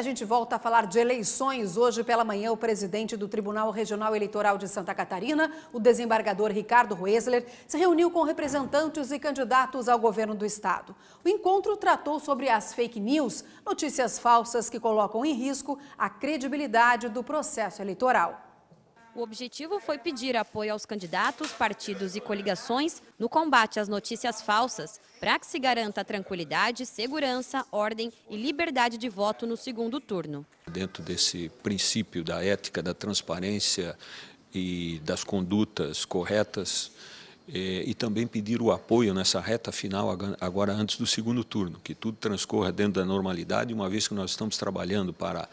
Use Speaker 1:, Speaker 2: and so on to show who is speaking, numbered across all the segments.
Speaker 1: a gente volta a falar de eleições. Hoje pela manhã, o presidente do Tribunal Regional Eleitoral de Santa Catarina, o desembargador Ricardo Roesler, se reuniu com representantes e candidatos ao governo do estado. O encontro tratou sobre as fake news, notícias falsas que colocam em risco a credibilidade do processo eleitoral.
Speaker 2: O objetivo foi pedir apoio aos candidatos, partidos e coligações no combate às notícias falsas, para que se garanta tranquilidade, segurança, ordem e liberdade de voto no segundo turno.
Speaker 3: Dentro desse princípio da ética, da transparência e das condutas corretas, eh, e também pedir o apoio nessa reta final, agora antes do segundo turno, que tudo transcorra dentro da normalidade, uma vez que nós estamos trabalhando para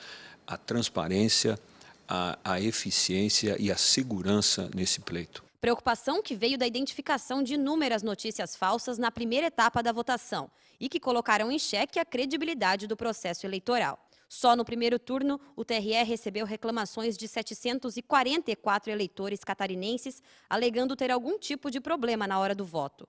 Speaker 3: a transparência, a, a eficiência e a segurança nesse pleito.
Speaker 2: Preocupação que veio da identificação de inúmeras notícias falsas na primeira etapa da votação e que colocaram em xeque a credibilidade do processo eleitoral. Só no primeiro turno, o TRE recebeu reclamações de 744 eleitores catarinenses alegando ter algum tipo de problema na hora do voto.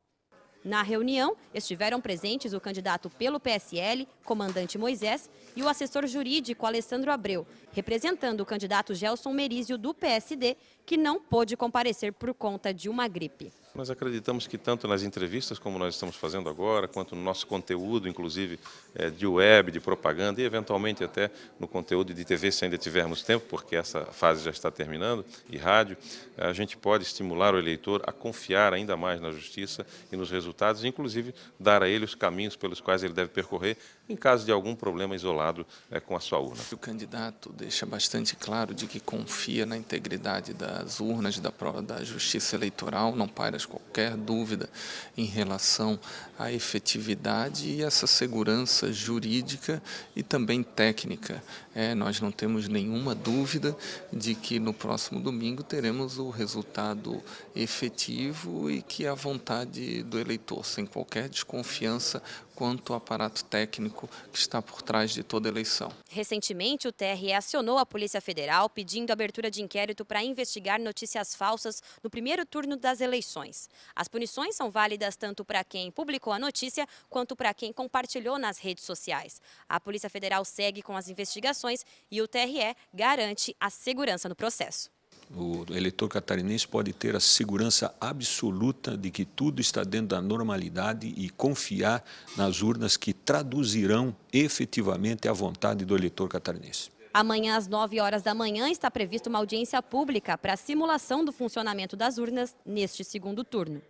Speaker 2: Na reunião, estiveram presentes o candidato pelo PSL, comandante Moisés, e o assessor jurídico Alessandro Abreu, representando o candidato Gelson Merizio do PSD, que não pôde comparecer por conta de uma gripe.
Speaker 1: Nós acreditamos que tanto nas entrevistas, como nós estamos fazendo agora, quanto no nosso conteúdo, inclusive eh, de web, de propaganda e eventualmente até no conteúdo de TV, se ainda tivermos tempo, porque essa fase já está terminando, e rádio, a gente pode estimular o eleitor a confiar ainda mais na justiça e nos resultados resultados, inclusive dar a ele os caminhos pelos quais ele deve percorrer em caso de algum problema isolado é, com a sua urna. O candidato deixa bastante claro de que confia na integridade das urnas, da, da justiça eleitoral, não paira qualquer dúvida em relação à efetividade e essa segurança jurídica e também técnica. É, nós não temos nenhuma dúvida de que no próximo domingo teremos o resultado efetivo e que a vontade do eleitor eleitor, sem qualquer desconfiança quanto ao aparato técnico que está por trás de toda eleição.
Speaker 2: Recentemente, o TRE acionou a Polícia Federal pedindo abertura de inquérito para investigar notícias falsas no primeiro turno das eleições. As punições são válidas tanto para quem publicou a notícia quanto para quem compartilhou nas redes sociais. A Polícia Federal segue com as investigações e o TRE garante a segurança no processo.
Speaker 3: O eleitor catarinense pode ter a segurança absoluta de que tudo está dentro da normalidade e confiar nas urnas que traduzirão efetivamente a vontade do eleitor catarinense.
Speaker 2: Amanhã, às 9 horas da manhã, está prevista uma audiência pública para a simulação do funcionamento das urnas neste segundo turno.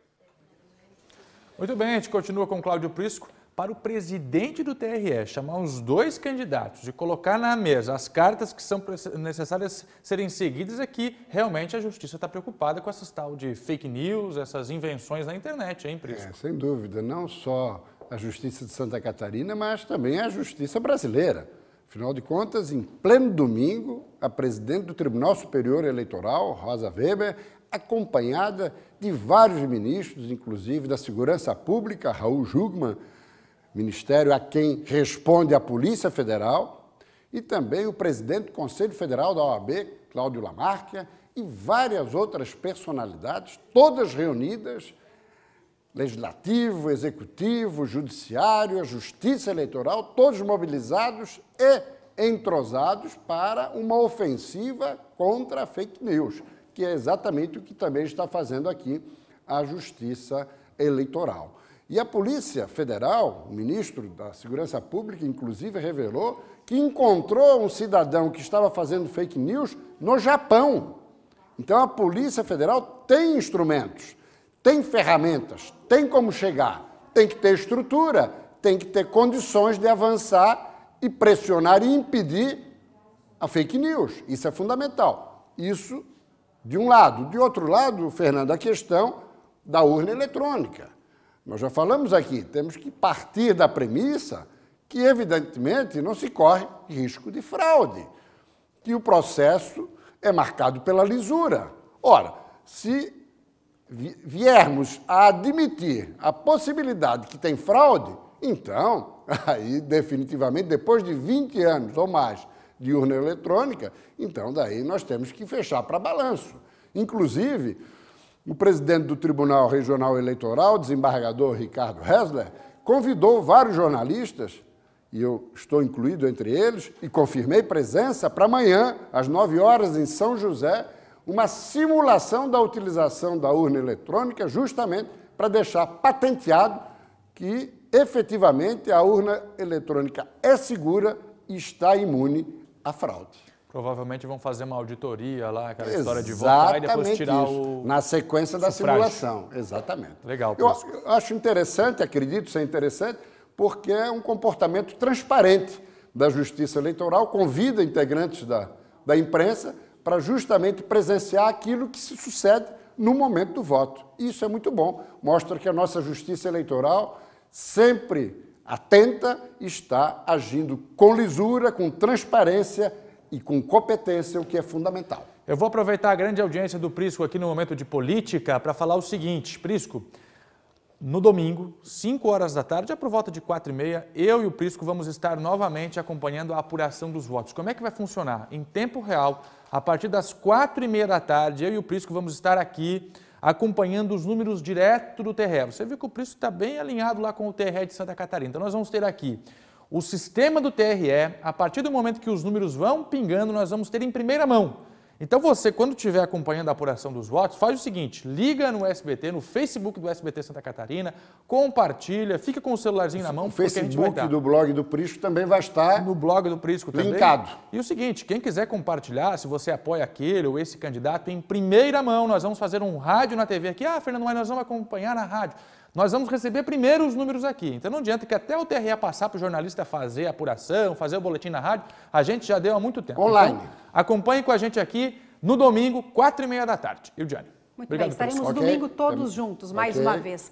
Speaker 1: Muito bem, a gente continua com Cláudio Prisco para o presidente do TRE chamar os dois candidatos e colocar na mesa as cartas que são necessárias serem seguidas é que realmente a justiça está
Speaker 3: preocupada com essas tal de fake news, essas invenções na internet, hein, Prisco? É, sem dúvida, não só a justiça de Santa Catarina, mas também a justiça brasileira. Afinal de contas, em pleno domingo, a presidente do Tribunal Superior Eleitoral, Rosa Weber, acompanhada de vários ministros, inclusive da Segurança Pública, Raul Jugman, ministério a quem responde a Polícia Federal, e também o presidente do Conselho Federal da OAB, Cláudio Lamarck, e várias outras personalidades, todas reunidas legislativo, executivo, judiciário, a justiça eleitoral, todos mobilizados e entrosados para uma ofensiva contra a fake news, que é exatamente o que também está fazendo aqui a justiça eleitoral. E a Polícia Federal, o ministro da Segurança Pública, inclusive, revelou que encontrou um cidadão que estava fazendo fake news no Japão. Então a Polícia Federal tem instrumentos, tem ferramentas, tem como chegar, tem que ter estrutura, tem que ter condições de avançar e pressionar e impedir a fake news. Isso é fundamental. Isso de um lado. De outro lado, Fernando, a questão da urna eletrônica. Nós já falamos aqui, temos que partir da premissa que, evidentemente, não se corre risco de fraude, que o processo é marcado pela lisura. Ora, se viermos a admitir a possibilidade que tem fraude, então, aí definitivamente, depois de 20 anos ou mais de urna eletrônica, então daí nós temos que fechar para balanço. Inclusive, o presidente do Tribunal Regional Eleitoral, desembargador Ricardo Hessler, convidou vários jornalistas, e eu estou incluído entre eles, e confirmei presença para amanhã, às 9 horas, em São José, uma simulação da utilização da urna eletrônica, justamente para deixar patenteado que efetivamente a urna eletrônica é segura e está imune à fraude.
Speaker 1: Provavelmente vão fazer uma auditoria lá, aquela Exatamente história de voto, e depois tirar isso. o. Na
Speaker 3: sequência da simulação. Exatamente. Legal. Eu, eu acho interessante, acredito ser interessante, porque é um comportamento transparente da justiça eleitoral, convida integrantes da, da imprensa para justamente presenciar aquilo que se sucede no momento do voto. Isso é muito bom, mostra que a nossa justiça eleitoral sempre atenta está agindo com lisura, com transparência e com competência, o que é fundamental. Eu vou aproveitar a grande audiência do Prisco
Speaker 1: aqui no momento de política para falar o seguinte, Prisco. No domingo, 5 horas da tarde, já é por volta de 4 e meia, eu e o Prisco vamos estar novamente acompanhando a apuração dos votos. Como é que vai funcionar? Em tempo real, a partir das 4 e meia da tarde, eu e o Prisco vamos estar aqui acompanhando os números direto do TRE. Você viu que o Prisco está bem alinhado lá com o TRE de Santa Catarina. Então nós vamos ter aqui o sistema do TRE, a partir do momento que os números vão pingando, nós vamos ter em primeira mão. Então você, quando estiver acompanhando a apuração dos votos, faz o seguinte, liga no SBT, no Facebook do SBT Santa Catarina, compartilha, fica com o celularzinho na mão, o Facebook do
Speaker 3: blog do Prisco também vai estar no blog do Prisco também.
Speaker 1: Linkado. E o seguinte, quem quiser compartilhar, se você apoia aquele ou esse candidato em primeira mão, nós vamos fazer um rádio na TV aqui. Ah, Fernando, mas nós vamos acompanhar na rádio. Nós vamos receber primeiro os números aqui. Então não adianta que até o TRE passar para o jornalista fazer a apuração, fazer o boletim na rádio, a gente já deu há muito tempo. Online. Então, acompanhe com a gente aqui no domingo, quatro e meia da tarde. E o Diário. Muito Obrigado, bem, estaremos domingo todos juntos, mais okay. uma
Speaker 3: vez.